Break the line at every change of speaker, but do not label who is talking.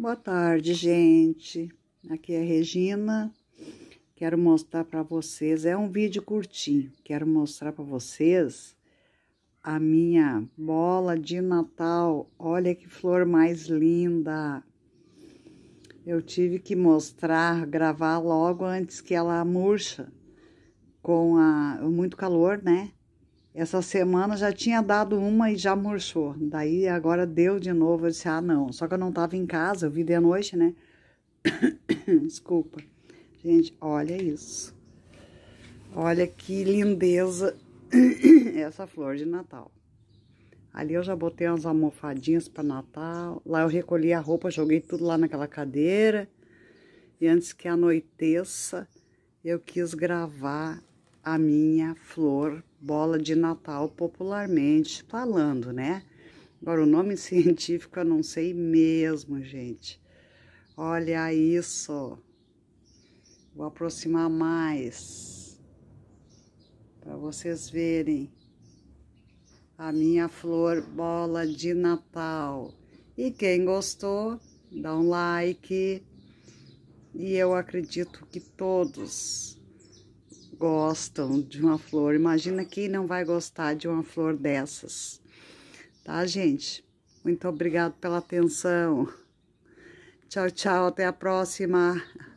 Boa tarde, gente. Aqui é Regina. Quero mostrar para vocês, é um vídeo curtinho. Quero mostrar para vocês a minha bola de Natal. Olha que flor mais linda. Eu tive que mostrar, gravar logo antes que ela murcha com a muito calor, né? Essa semana já tinha dado uma e já murchou. Daí agora deu de novo. Eu disse: ah, não. Só que eu não tava em casa, eu vi de noite, né? Desculpa. Gente, olha isso. Olha que lindeza
essa flor de
Natal. Ali eu já botei umas almofadinhas para Natal. Lá eu recolhi a roupa, joguei tudo lá naquela cadeira. E antes que anoiteça, eu quis gravar a minha flor bola de Natal, popularmente falando, né? Agora, o nome científico eu não sei mesmo, gente. Olha isso. Vou aproximar mais para vocês verem a minha flor bola de Natal. E quem gostou, dá um like. E eu acredito que todos gostam de uma flor. Imagina quem não vai gostar de uma flor dessas. Tá, gente? Muito obrigado pela atenção. Tchau, tchau. Até a próxima.